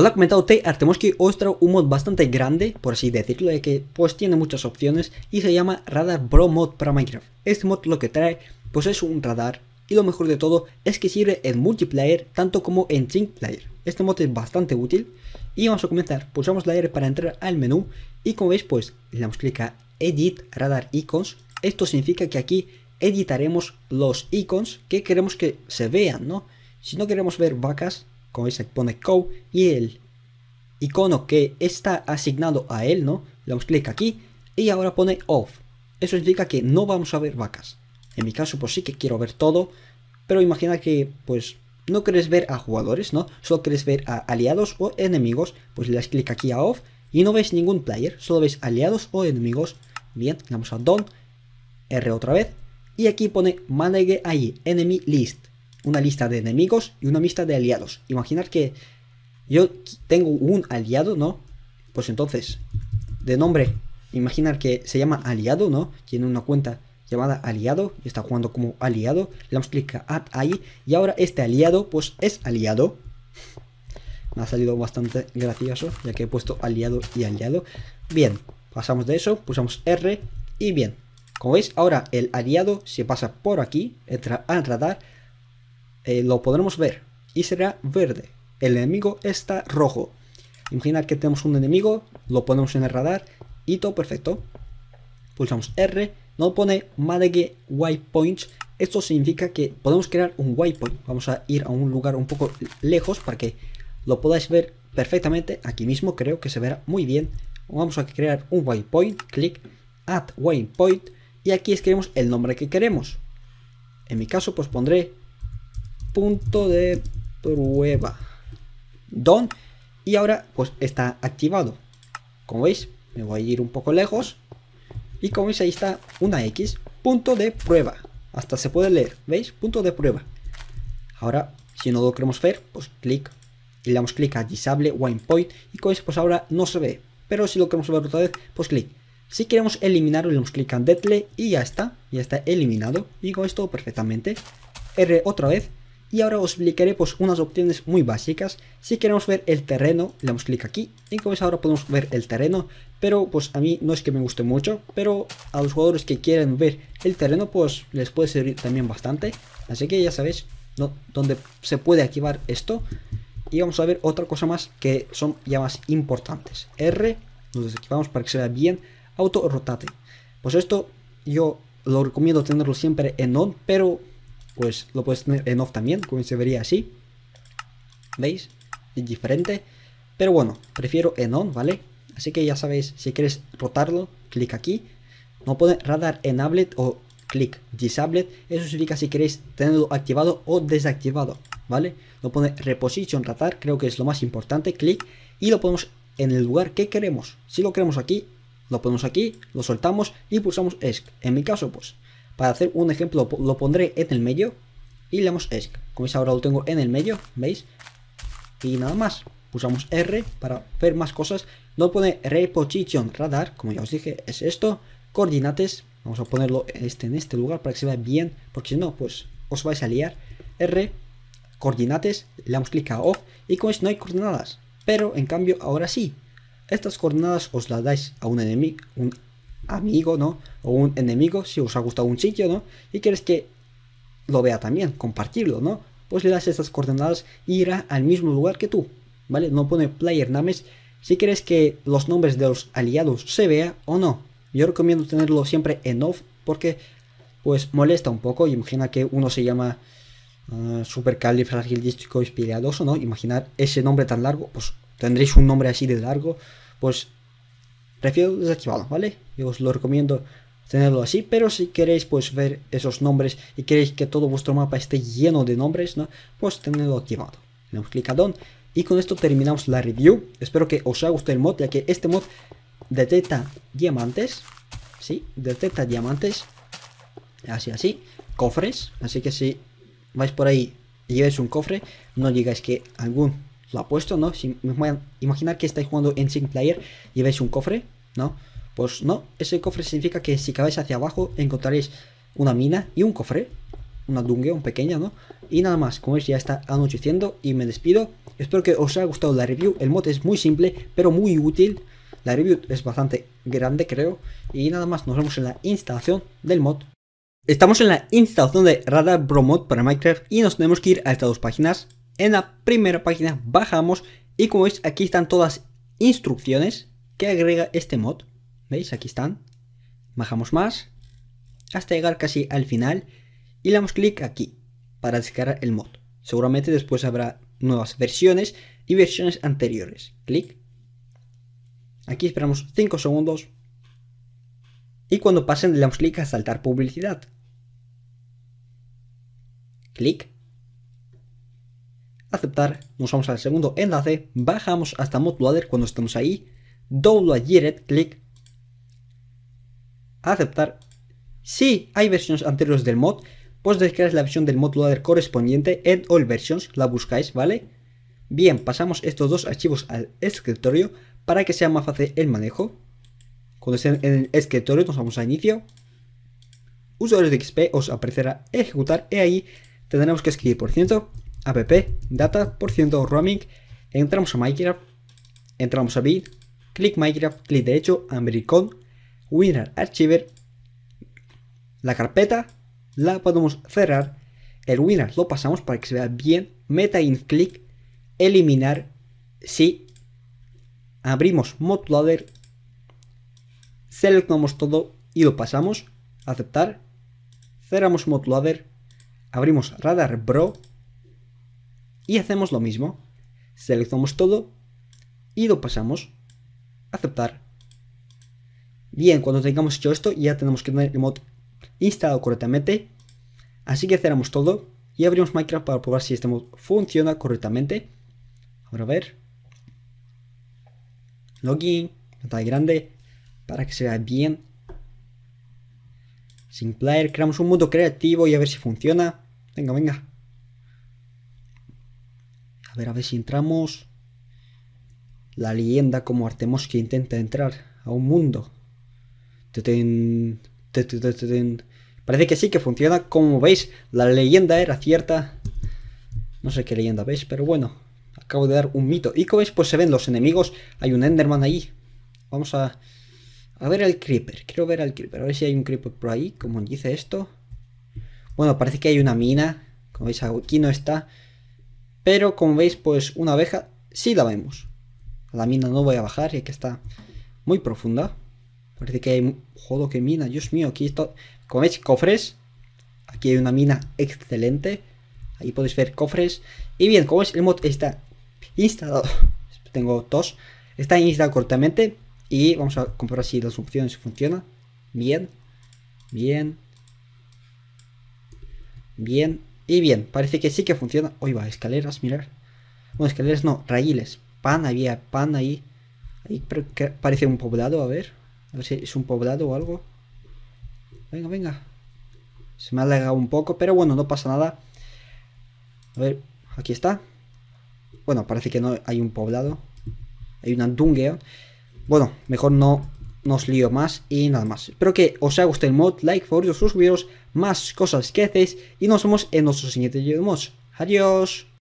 Hola, comentado T. Artemoski, que un mod bastante grande, por así decirlo, de eh, que pues tiene muchas opciones y se llama Radar Pro Mod para Minecraft. Este mod lo que trae pues es un radar y lo mejor de todo es que sirve en multiplayer tanto como en single player. Este mod es bastante útil y vamos a comenzar. Pulsamos la R para entrar al menú y como veis pues le damos clic a Edit Radar Icons. Esto significa que aquí editaremos los icons que queremos que se vean, ¿no? Si no queremos ver vacas, como dice, pone code y el icono que está asignado a él, ¿no? Le damos clic aquí y ahora pone off. Eso indica que no vamos a ver vacas. En mi caso, pues sí que quiero ver todo, pero imagina que, pues, no quieres ver a jugadores, ¿no? Solo quieres ver a aliados o enemigos, pues le das clic aquí a off y no ves ningún player, solo ves aliados o enemigos. Bien, le damos a don, R otra vez, y aquí pone manage ahí. enemy list una lista de enemigos y una lista de aliados. Imaginar que yo tengo un aliado, ¿no? Pues entonces, de nombre, imaginar que se llama aliado, ¿no? Tiene una cuenta llamada aliado y está jugando como aliado. Le damos clic a add ahí y ahora este aliado, pues es aliado. Me ha salido bastante gracioso, ya que he puesto aliado y aliado. Bien, pasamos de eso, pulsamos R y bien. Como veis, ahora el aliado se pasa por aquí, entra al radar, eh, lo podremos ver y será verde. El enemigo está rojo. Imagina que tenemos un enemigo, lo ponemos en el radar y todo perfecto. Pulsamos R, nos pone Madege waypoint Esto significa que podemos crear un waypoint. Vamos a ir a un lugar un poco lejos para que lo podáis ver perfectamente. Aquí mismo creo que se verá muy bien. Vamos a crear un waypoint, clic, add waypoint y aquí escribimos el nombre que queremos. En mi caso pues pondré punto de prueba. don Y ahora pues está activado. Como veis, me voy a ir un poco lejos. Y como veis ahí está una X. Punto de prueba. Hasta se puede leer. ¿Veis? Punto de prueba. Ahora, si no lo queremos ver, pues clic. Y le damos clic a Disable point Y como veis, pues ahora no se ve. Pero si lo queremos ver otra vez, pues clic. Si queremos eliminarlo, le damos clic a delete y ya está. Ya está eliminado. Y con esto perfectamente. R otra vez y ahora os explicaré pues unas opciones muy básicas. Si queremos ver el terreno, le damos clic aquí. Y como es ahora podemos ver el terreno. Pero pues a mí no es que me guste mucho. Pero a los jugadores que quieren ver el terreno pues les puede servir también bastante. Así que ya sabéis dónde se puede activar esto. Y vamos a ver otra cosa más que son ya más importantes. R, nos desactivamos para que se vea bien. Auto rotate. Pues esto yo lo recomiendo tenerlo siempre en on. Pero pues lo puedes tener en off también, como se vería así. ¿Veis? Es diferente. Pero bueno, prefiero en on, ¿vale? Así que ya sabéis, si queréis rotarlo, clic aquí. No pone radar enabled o clic disabled. Eso significa si queréis tenerlo activado o desactivado, ¿vale? lo pone reposition radar, creo que es lo más importante. Clic y lo ponemos en el lugar que queremos. Si lo queremos aquí, lo ponemos aquí, lo soltamos y pulsamos ESC. En mi caso, pues para hacer un ejemplo lo pondré en el medio y le damos ESC. Como veis ahora lo tengo en el medio, ¿veis? Y nada más. Pulsamos R para ver más cosas. No pone Reposition Radar, como ya os dije, es esto. Coordinates, vamos a ponerlo este, en este lugar para que se vea bien, porque si no, pues os vais a liar. R, coordinates, le damos clic a off y como veis no hay coordenadas. Pero en cambio ahora sí, estas coordenadas os las dais a un enemigo, un amigo, ¿no? O un enemigo, si os ha gustado un sitio, ¿no? Y quieres que lo vea también, compartirlo, ¿no? Pues le das estas coordenadas y irá al mismo lugar que tú, ¿vale? No pone player names si quieres que los nombres de los aliados se vea o no. Yo recomiendo tenerlo siempre en off porque pues molesta un poco. Imagina que uno se llama uh, supercalifragilístico o ¿no? Imaginar ese nombre tan largo, pues tendréis un nombre así de largo, pues Prefiero desactivado ¿vale? Yo os lo recomiendo tenerlo así, pero si queréis pues ver esos nombres y queréis que todo vuestro mapa esté lleno de nombres, ¿no? Pues tenerlo activado. Le damos clic a Don y con esto terminamos la review. Espero que os haya gustado el mod, ya que este mod detecta diamantes, ¿sí? Detecta diamantes, así, así, cofres, así que si vais por ahí y lleváis un cofre, no digáis que algún lo puesto ¿no? Si, me imaginar que estáis jugando en single player y veis un cofre, ¿no? Pues no, ese cofre significa que si cabéis hacia abajo encontraréis una mina y un cofre, una un pequeña, ¿no? Y nada más, como veis ya está anocheciendo y me despido. Espero que os haya gustado la review, el mod es muy simple, pero muy útil. La review es bastante grande, creo. Y nada más, nos vemos en la instalación del mod. Estamos en la instalación de Radar Bro Mod para Minecraft y nos tenemos que ir a estas dos páginas. En la primera página bajamos y como veis aquí están todas instrucciones que agrega este mod. ¿Veis? Aquí están. Bajamos más hasta llegar casi al final y le damos clic aquí para descargar el mod. Seguramente después habrá nuevas versiones y versiones anteriores. Clic. Aquí esperamos 5 segundos y cuando pasen le damos clic a saltar publicidad. Clic aceptar, nos vamos al segundo enlace, bajamos hasta Modloader cuando estamos ahí, a Jiret, clic, aceptar. Si hay versiones anteriores del mod, pues descargas la versión del modloader correspondiente en all versions, la buscáis, ¿vale? Bien, pasamos estos dos archivos al escritorio para que sea más fácil el manejo. Cuando estén en el escritorio nos vamos a inicio. Usuarios de XP os aparecerá ejecutar y ahí tendremos que escribir por ciento app, data, por ciento, roaming, entramos a Minecraft, entramos a build, clic Minecraft, clic derecho, american winner Archiver, la carpeta, la podemos cerrar, el winner lo pasamos para que se vea bien, meta in click eliminar, sí, abrimos modloader, seleccionamos todo y lo pasamos, aceptar, cerramos modloader, abrimos radar bro, y hacemos lo mismo. Seleccionamos todo y lo pasamos. Aceptar. Bien, cuando tengamos hecho esto ya tenemos que tener el mod instalado correctamente. Así que cerramos todo y abrimos Minecraft para probar si este mod funciona correctamente. Ahora a ver. Login, pantalla grande, para que se vea bien. Sin player, creamos un mundo creativo y a ver si funciona. Venga, venga. A ver, a ver si entramos. La leyenda como Artemos que intenta entrar a un mundo. Parece que sí, que funciona. Como veis, la leyenda era cierta. No sé qué leyenda veis, pero bueno. Acabo de dar un mito. Y como veis, pues se ven los enemigos. Hay un Enderman ahí. Vamos a... A ver al Creeper. Quiero ver al Creeper. A ver si hay un Creeper por ahí. Como dice esto. Bueno, parece que hay una mina. Como veis, aquí no está. Pero como veis, pues una abeja sí la vemos. La mina no voy a bajar, ya que está muy profunda. Parece que hay... Joder, que mina, Dios mío, aquí está... Como veis, cofres. Aquí hay una mina excelente. Ahí podéis ver cofres. Y bien, como veis, el mod está instalado. Tengo dos Está instalado cortamente Y vamos a comprobar si las opciones funcionan. Bien. Bien. Bien. Y bien, parece que sí que funciona. Hoy va, escaleras, mirar. Bueno, escaleras no, raíles. Pan, había eh, pan ahí. Ahí parece un poblado, a ver. A ver si es un poblado o algo. Venga, venga. Se me ha alargado un poco, pero bueno, no pasa nada. A ver, aquí está. Bueno, parece que no hay un poblado. Hay una dungeon. Bueno, mejor no nos lío más y nada más. Espero que os haya gustado el mod, like, favoritos, suscribiros más cosas que hacéis y nos vemos en nuestro siguiente video. Adiós.